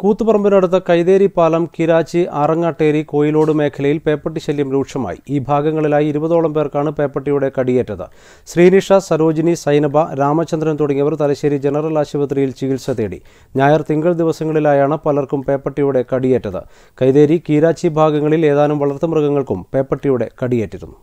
കൂത്തുപറമ്പിനടുത്ത കൈതേരി പാലം കിരാച്ചി ആറങ്ങാട്ടേരി കോയിലോട് മേഖലയിൽ പേപ്പട്ടി ശല്യം രൂക്ഷമായി ഈ ഭാഗങ്ങളിലായി ഇരുപതോളം പേർക്കാണ് പേപ്പട്ടിയുടെ കടിയേറ്റത് ശ്രീനിഷ സരോജിനി സൈനബ രാമചന്ദ്രൻ തുടങ്ങിയവർ തലശ്ശേരി ജനറൽ ആശുപത്രിയിൽ ചികിത്സ തേടി ഞായർ തിങ്കൾ ദിവസങ്ങളിലായാണ് പലർക്കും പേപ്പട്ടിയുടെ കടിയേറ്റത് കൈതേരി കീരാച്ചി ഭാഗങ്ങളിൽ ഏതാനും വളർത്തുമൃഗങ്ങൾക്കും പേപ്പട്ടിയുടെ കടിയേറ്റിരുന്നു